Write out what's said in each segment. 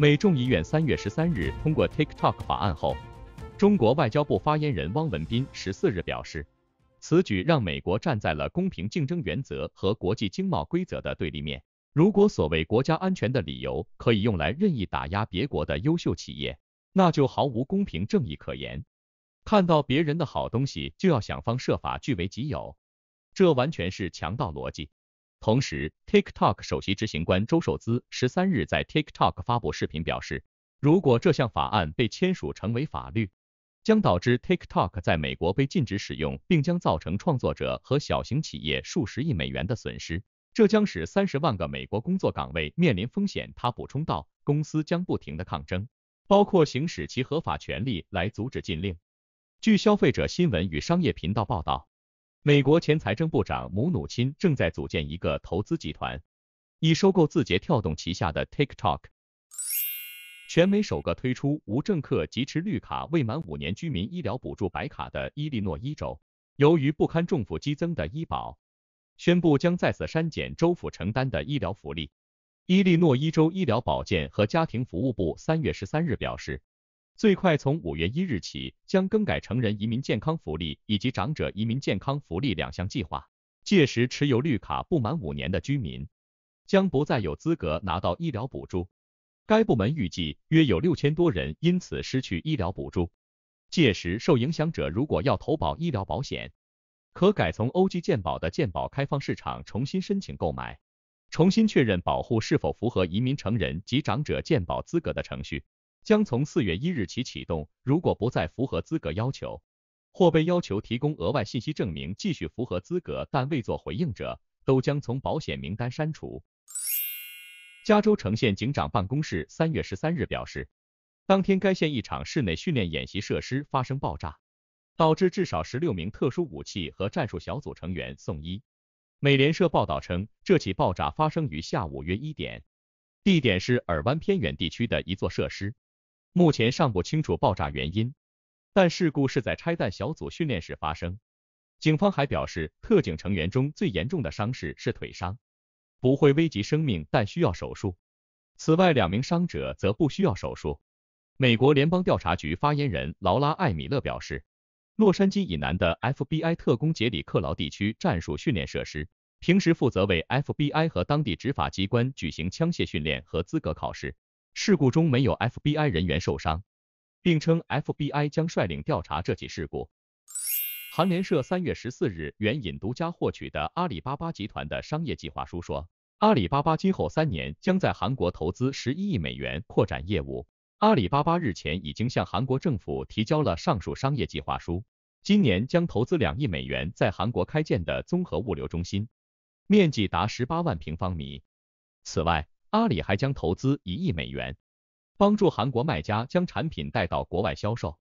美众议院三月十三日通过 TikTok 法案后，中国外交部发言人汪文斌十四日表示，此举让美国站在了公平竞争原则和国际经贸规则的对立面。如果所谓国家安全的理由可以用来任意打压别国的优秀企业，那就毫无公平正义可言。看到别人的好东西就要想方设法据为己有，这完全是强盗逻辑。同时，TikTok 首席执行官周受资十三日在 TikTok 发布视频表示，如果这项法案被签署成为法律，将导致 TikTok 在美国被禁止使用，并将造成创作者和小型企业数十亿美元的损失，这将使三十万个美国工作岗位面临风险。他补充道，公司将不停地抗争，包括行使其合法权利来阻止禁令。据消费者新闻与商业频道报道。美国前财政部长姆努钦正在组建一个投资集团，以收购字节跳动旗下的 TikTok。全美首个推出无政客急持绿卡、未满五年居民医疗补助白卡的伊利诺伊州，由于不堪重负激增的医保，宣布将再次删减州府承担的医疗福利。伊利诺伊州医疗保健和家庭服务部三月十三日表示。最快从五月一日起，将更改成人移民健康福利以及长者移民健康福利两项计划。届时，持有绿卡不满五年的居民将不再有资格拿到医疗补助。该部门预计约有六千多人因此失去医疗补助。届时，受影响者如果要投保医疗保险，可改从欧际健保的健保开放市场重新申请购买，重新确认保护是否符合移民成人及长者健保资格的程序。将从四月一日起启动。如果不再符合资格要求，或被要求提供额外信息证明继续符合资格，但未作回应者，都将从保险名单删除。加州城县警长办公室三月十三日表示，当天该县一场室内训练演习设施发生爆炸，导致至少十六名特殊武器和战术小组成员送医。美联社报道称，这起爆炸发生于下午约一点，地点是尔湾偏远地区的一座设施。目前尚不清楚爆炸原因，但事故是在拆弹小组训练时发生。警方还表示，特警成员中最严重的伤势是腿伤，不会危及生命，但需要手术。此外，两名伤者则不需要手术。美国联邦调查局发言人劳拉·艾米勒表示，洛杉矶以南的 FBI 特工杰里克劳地区战术训练设施，平时负责为 FBI 和当地执法机关举行枪械训练和资格考试。事故中没有 FBI 人员受伤，并称 FBI 将率领调查这起事故。韩联社三月十四日援引独家获取的阿里巴巴集团的商业计划书说，阿里巴巴今后三年将在韩国投资十一亿美元扩展业务。阿里巴巴日前已经向韩国政府提交了上述商业计划书，今年将投资两亿美元在韩国开建的综合物流中心，面积达十八万平方米。此外，阿里还将投资一亿美元，帮助韩国卖家将产品带到国外销售。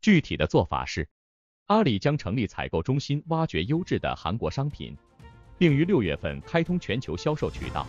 具体的做法是，阿里将成立采购中心，挖掘优质的韩国商品，并于六月份开通全球销售渠道。